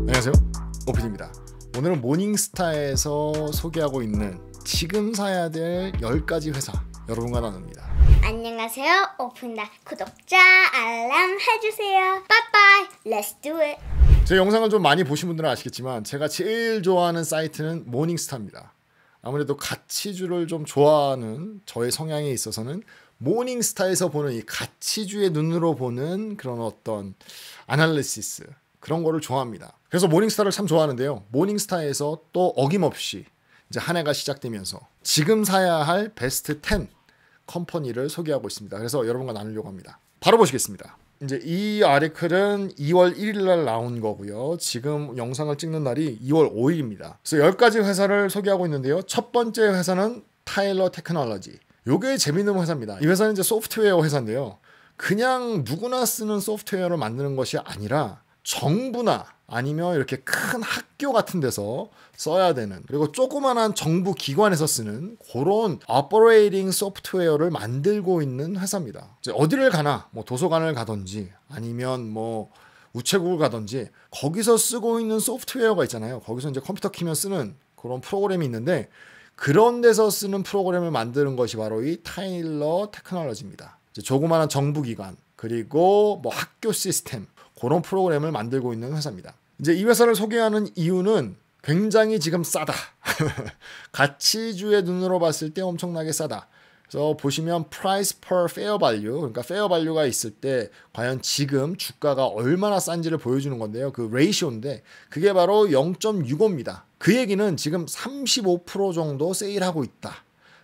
안녕하세요. 오피디입니다. 오늘은 모닝스타에서 소개하고 있는 지금 사야 될 10가지 회사 여러분과 나눕니다. 안녕하세요. 오픈다 구독자 알람 해주세요. 빠빠이. Let's do it. 제 영상을 좀 많이 보신 분들은 아시겠지만 제가 제일 좋아하는 사이트는 모닝스타입니다. 아무래도 가치주를 좀 좋아하는 저의 성향에 있어서는 모닝스타에서 보는 이 가치주의 눈으로 보는 그런 어떤 아날리시스 그런 거를 좋아합니다. 그래서 모닝스타를 참 좋아하는데요. 모닝스타에서 또 어김없이 이제 한 해가 시작되면서 지금 사야 할 베스트 10 컴퍼니를 소개하고 있습니다. 그래서 여러분과 나누려고 합니다. 바로 보시겠습니다. 이제 이 아래클은 2월 1일 날 나온 거고요. 지금 영상을 찍는 날이 2월 5일입니다. 그래서 10가지 회사를 소개하고 있는데요. 첫 번째 회사는 타일러 테크놀로지. 요게 재밌는 회사입니다. 이 회사는 이제 소프트웨어 회사인데요. 그냥 누구나 쓰는 소프트웨어를 만드는 것이 아니라 정부나 아니면 이렇게 큰 학교 같은 데서 써야 되는 그리고 조그만한 정부 기관에서 쓰는 그런 어퍼레이팅 소프트웨어를 만들고 있는 회사입니다. 이제 어디를 가나 뭐 도서관을 가든지 아니면 뭐 우체국을 가든지 거기서 쓰고 있는 소프트웨어가 있잖아요. 거기서 이제 컴퓨터 키면 쓰는 그런 프로그램이 있는데 그런 데서 쓰는 프로그램을 만드는 것이 바로 이 타일러 테크놀로지입니다. 조그마한 정부기관 그리고 뭐 학교 시스템 그런 프로그램을 만들고 있는 회사입니다. 이제 이 회사를 소개하는 이유는 굉장히 지금 싸다. 가치주의 눈으로 봤을 때 엄청나게 싸다. 그래서 보시면 price per fair value 그러니까 fair value가 있을 때 과연 지금 주가가 얼마나 싼지를 보여주는 건데요. 그 레이시오인데 그게 바로 0.65입니다. 그 얘기는 지금 35% 정도 세일하고 있다.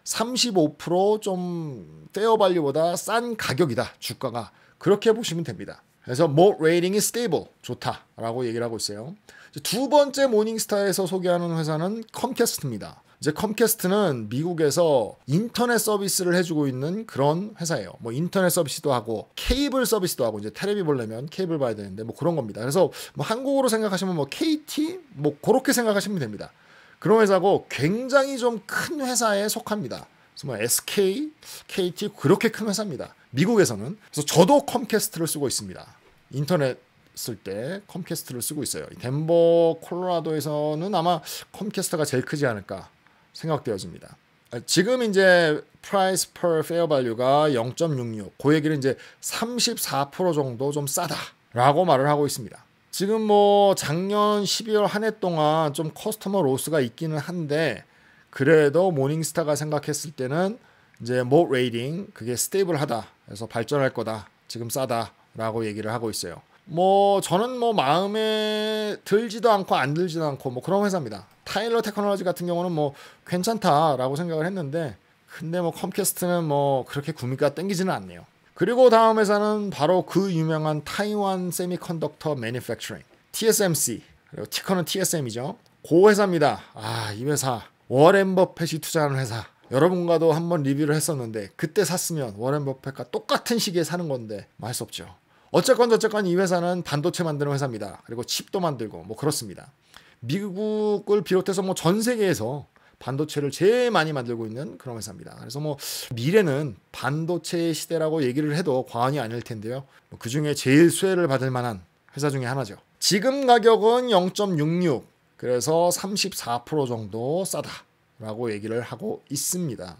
35%좀 페어 발리보다 싼 가격이다 주가가 그렇게 보시면 됩니다. 그래서 모 레이팅이 스테이블 좋다라고 얘기를 하고 있어요. 두 번째 모닝스타에서 소개하는 회사는 컴캐스트입니다. 이제 컴캐스트는 미국에서 인터넷 서비스를 해주고 있는 그런 회사예요. 뭐 인터넷 서비스도 하고 케이블 서비스도 하고 이제 테레비 보려면 케이블 봐야 되는데 뭐 그런 겁니다. 그래서 뭐 한국어로 생각하시면 뭐 KT 뭐 그렇게 생각하시면 됩니다. 그런 회사고 굉장히 좀 큰 회사에 속합니다. 뭐 SK, KT 그렇게 큰 회사입니다. 미국에서는 그래서 저도 컴캐스트를 쓰고 있습니다. 인터넷 쓸 때 컴캐스트를 쓰고 있어요. 덴버 콜로라도에서는 아마 컴캐스트가 제일 크지 않을까 생각되어집니다. 아, 지금 이제 price per fair value가 0.66. 그 얘기는 이제 34% 정도 좀 싸다라고 말을 하고 있습니다. 지금 뭐 작년 12월 한 해 동안 좀 커스터머 로스가 있기는 한데 그래도 모닝스타가 생각했을 때는 이제 모 레이딩 그게 스테이블하다. 그래서 발전할 거다. 지금 싸다라고 얘기를 하고 있어요. 뭐 저는 뭐 마음에 들지도 않고 안 들지도 않고 뭐 그런 회사입니다. 타일러 테크놀로지 같은 경우는 뭐 괜찮다라고 생각을 했는데 근데 뭐 컴캐스트는 뭐 그렇게 구미가 땡기지는 않네요. 그리고 다음 회사는 바로 그 유명한 타이완 세미컨덕터 매니팩처링 TSMC 그리고 티커는 TSM이죠. 고 회사입니다. 아 이 회사 워렌 버펫이 투자하는 회사 여러분과도 한번 리뷰를 했었는데 그때 샀으면 워렌 버펫과 똑같은 시기에 사는 건데 말 수 없죠. 어쨌건 저쨌건 이 회사는 반도체 만드는 회사입니다. 그리고 칩도 만들고 뭐 그렇습니다. 미국을 비롯해서 뭐 전 세계에서 반도체를 제일 많이 만들고 있는 그런 회사입니다. 그래서 뭐 미래는 반도체 시대라고 얘기를 해도 과언이 아닐 텐데요. 뭐 그 중에 제일 수혜를 받을 만한 회사 중에 하나죠. 지금 가격은 0.66 그래서 34% 정도 싸다라고 얘기를 하고 있습니다.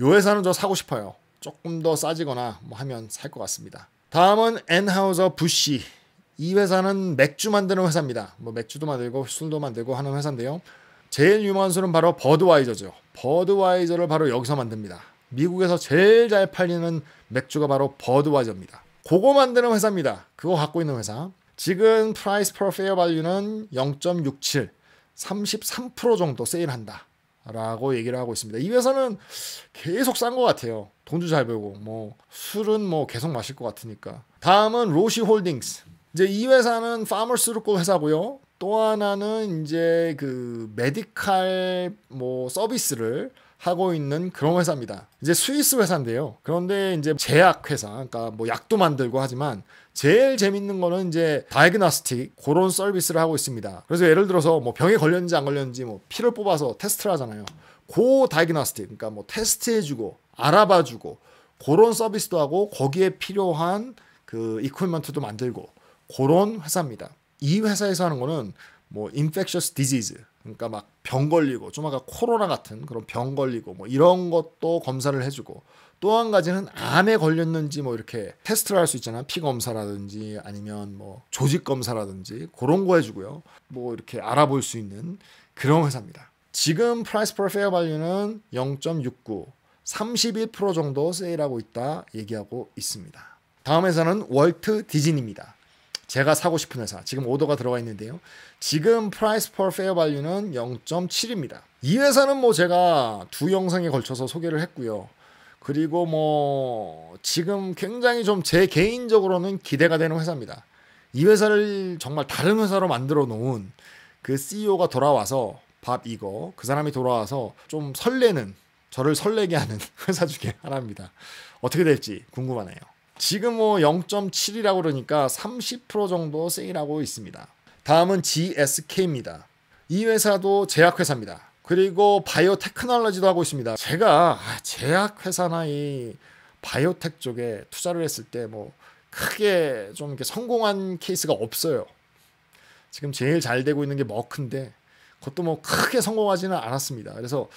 요 회사는 저 사고 싶어요. 조금 더 싸지거나 뭐 하면 살 것 같습니다. 다음은 엔하우저 부시 이 회사는 맥주 만드는 회사입니다. 뭐 맥주도 만들고 술도 만들고 하는 회사인데요. 제일 유명한 술은 바로 버드와이저죠. 버드와이저를 바로 여기서 만듭니다. 미국에서 제일 잘 팔리는 맥주가 바로 버드와이저입니다. 그거 만드는 회사입니다. 그거 갖고 있는 회사. 지금 프라이스 퍼 페어 발류는 0.67, 33% 정도 세일한다. 라고 얘기를 하고 있습니다. 이 회사는 계속 싼 것 같아요. 돈도 잘 벌고, 뭐, 술은 뭐 계속 마실 것 같으니까. 다음은 로시 홀딩스. 이제 이 회사는 파머스루코 회사고요. 또 하나는 이제 그 메디칼 뭐 서비스를 하고 있는 그런 회사입니다. 이제 스위스 회사인데요. 그런데 이제 제약 회사, 그러니까 뭐 약도 만들고 하지만 제일 재밌는 거는 이제 다이그나스틱 그런 서비스를 하고 있습니다. 그래서 예를 들어서 뭐 병에 걸렸는지 안 걸렸는지 뭐 피를 뽑아서 테스트를 하잖아요. 고 다이그나스틱, 그러니까 뭐 테스트해주고 알아봐주고 그런 서비스도 하고 거기에 필요한 그 이퀄먼트도 만들고 그런 회사입니다. 이 회사에서 하는 거는 뭐 infectious disease 그러니까 막 병 걸리고 좀 아까 코로나 같은 그런 병 걸리고 뭐 이런 것도 검사를 해주고 또 한 가지는 암에 걸렸는지 뭐 이렇게 테스트를 할 수 있잖아 피 검사라든지 아니면 뭐 조직 검사라든지 그런 거 해주고요 뭐 이렇게 알아볼 수 있는 그런 회사입니다. 지금 프라이스 퍼 페어 발리는 0.69 31% 정도 세일하고 있다 얘기하고 있습니다. 다음 회사는 월트 디즈니입니다. 제가 사고 싶은 회사 지금 오더가 들어가 있는데요. 지금 프라이스 퍼 페어 발류는 0.7입니다. 이 회사는 뭐 제가 두 영상에 걸쳐서 소개를 했고요. 그리고 뭐 지금 굉장히 좀 제 개인적으로는 기대가 되는 회사입니다. 이 회사를 정말 다른 회사로 만들어 놓은 그 CEO가 돌아와서 밥 이거 그 사람이 돌아와서 좀 설레는 저를 설레게 하는 회사 중에 하나입니다. 어떻게 될지 궁금하네요. 지금 뭐 0.7이라고 그러니까 30% 정도 세일하고 있습니다. 다음은 GSK입니다. 이 회사도 제약회사입니다. 그리고 바이오 테크놀로지도 하고 있습니다. 제가 아, 제약회사나 이 바이오텍 쪽에 투자를 했을 때 뭐 크게 좀 이렇게 성공한 케이스가 없어요. 지금 제일 잘 되고 있는 게 머크인데 그것도 뭐 크게 성공하지는 않았습니다. 그래서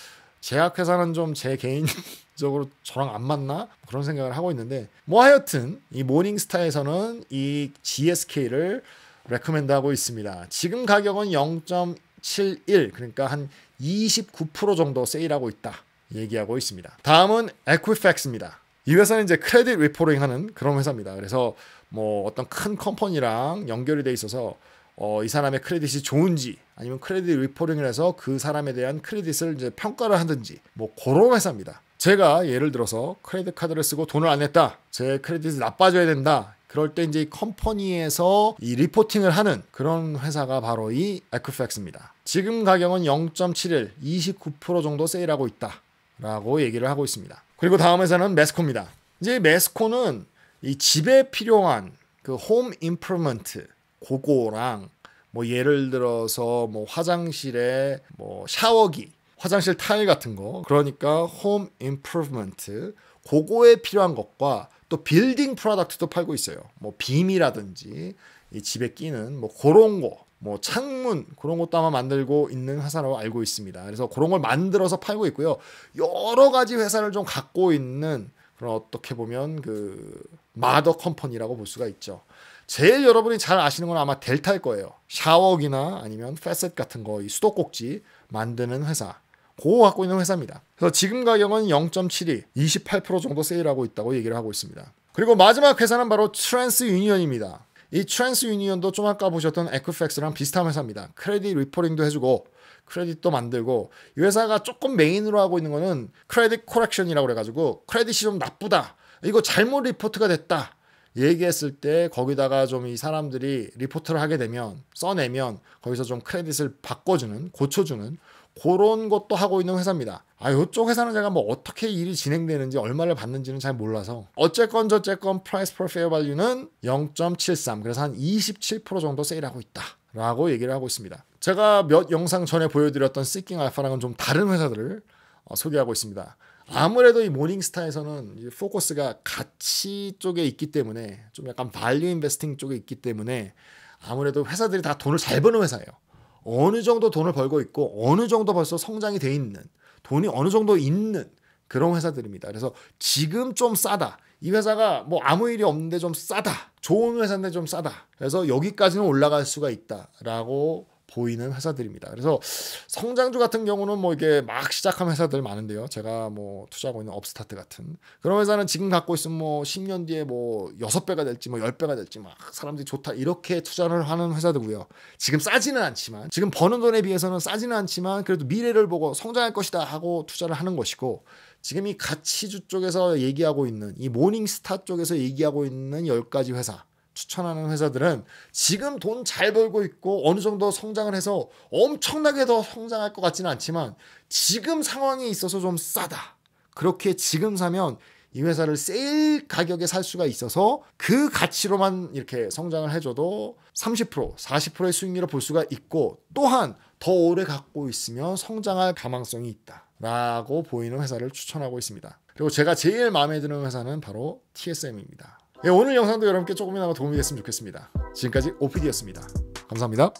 제약회사는 좀 제 개인적으로 저랑 안 맞나 그런 생각을 하고 있는데 뭐 하여튼 이 모닝스타에서는 이 GSK를 레코멘드하고 있습니다. 지금 가격은 0.71 그러니까 한 29% 정도 세일하고 있다 얘기하고 있습니다. 다음은 에 q u i f 입니다이 회사는 이제 크레딧 리포링 하는 그런 회사입니다. 그래서 뭐 어떤 큰 컴퍼니랑 연결이 돼 있어서 어, 이 사람의 크레딧이 좋은지 아니면 크레딧 리포링을 해서 그 사람에 대한 크레딧을 이제 평가를 하든지 뭐 그런 회사입니다. 제가 예를 들어서 크레딧 카드를 쓰고 돈을 안 냈다. 제 크레딧이 나빠져야 된다. 그럴 때 이제 컴퍼니에서 이 리포팅을 하는 그런 회사가 바로 이 에크팩스입니다. 지금 가격은 0.71, 29% 정도 세일하고 있다. 라고 얘기를 하고 있습니다. 그리고 다음 회사는 메스코입니다. 이제 메스코는 이 집에 필요한 그 홈 임프루먼트 그거랑 뭐 예를 들어서 뭐 화장실에 뭐 샤워기, 화장실 타일 같은 거. 그러니까 홈 임프루브먼트 고거에 필요한 것과 또 빌딩 프로덕트도 팔고 있어요. 뭐 빔이라든지 이 집에 끼는 뭐 그런 거, 뭐 창문 그런 것도 아마 만들고 있는 회사라고 알고 있습니다. 그래서 그런 걸 만들어서 팔고 있고요. 여러 가지 회사를 좀 갖고 있는 그런 어떻게 보면 그 마더 컴퍼니라고 볼 수가 있죠. 제일 여러분이 잘 아시는 건 아마 델타일 거예요. 샤워기나 아니면 패셋 같은 거, 이 수도꼭지 만드는 회사. 그거 갖고 있는 회사입니다. 그래서 지금 가격은 0.72, 28% 정도 세일하고 있다고 얘기를 하고 있습니다. 그리고 마지막 회사는 바로 트랜스 유니언입니다. 이 트랜스 유니언도 좀 아까 보셨던 에크팩스랑 비슷한 회사입니다. 크레딧 리포링도 해주고 크레딧도 만들고 이 회사가 조금 메인으로 하고 있는 거는 크레딧 코렉션이라고 그래가지고 크레딧이 좀 나쁘다. 이거 잘못 리포트가 됐다. 얘기했을 때 거기다가 좀 이 사람들이 리포트를 하게 되면 써내면 거기서 좀 크레딧을 바꿔주는 고쳐주는 그런 것도 하고 있는 회사입니다. 아, 요쪽 회사는 제가 뭐 어떻게 일이 진행되는지 얼마를 받는지는 잘 몰라서 어쨌건 저쨌건 프라이스 퍼 페어 발류는 0.73 그래서 한 27% 정도 세일하고 있다. 라고 얘기를 하고 있습니다. 제가 몇 영상 전에 보여드렸던 시킹 알파랑은 좀 다른 회사들을 어, 소개하고 있습니다. 아무래도 이 모닝스타에서는 포커스가 가치 쪽에 있기 때문에 좀 약간 발류 인베스팅 쪽에 있기 때문에 아무래도 회사들이 다 돈을 잘 버는 회사예요. 어느 정도 돈을 벌고 있고 어느 정도 벌써 성장이 돼 있는 돈이 어느 정도 있는 그런 회사들입니다. 그래서 지금 좀 싸다. 이 회사가 뭐 아무 일이 없는데 좀 싸다. 좋은 회사인데 좀 싸다. 그래서 여기까지는 올라갈 수가 있다라고 보이는 회사들입니다. 그래서 성장주 같은 경우는 뭐 이게 막 시작한 회사들 많은데요. 제가 뭐 투자하고 있는 업스타트 같은 그런 회사는 지금 갖고 있으면 뭐 10년 뒤에 뭐 6배가 될지 뭐 10배가 될지 막 사람들이 좋다 이렇게 투자를 하는 회사들고요. 지금 싸지는 않지만 지금 버는 돈에 비해서는 싸지는 않지만 그래도 미래를 보고 성장할 것이다 하고 투자를 하는 것이고 지금 이 가치주 쪽에서 얘기하고 있는 이 모닝스타 쪽에서 얘기하고 있는 10가지 회사 추천하는 회사들은 지금 돈 잘 벌고 있고 어느 정도 성장을 해서 엄청나게 더 성장할 것 같지는 않지만 지금 상황이 있어서 좀 싸다. 그렇게 지금 사면 이 회사를 세일 가격에 살 수가 있어서 그 가치로만 이렇게 성장을 해줘도 30% 40%의 수익률을 볼 수가 있고 또한 더 오래 갖고 있으면 성장할 가망성이 있다. 라고 보이는 회사를 추천하고 있습니다. 그리고 제가 제일 마음에 드는 회사는 바로 TSM입니다. 예, 오늘 영상도 여러분께 조금이나마 도움이 됐으면 좋겠습니다. 지금까지 오피디였습니다. 감사합니다.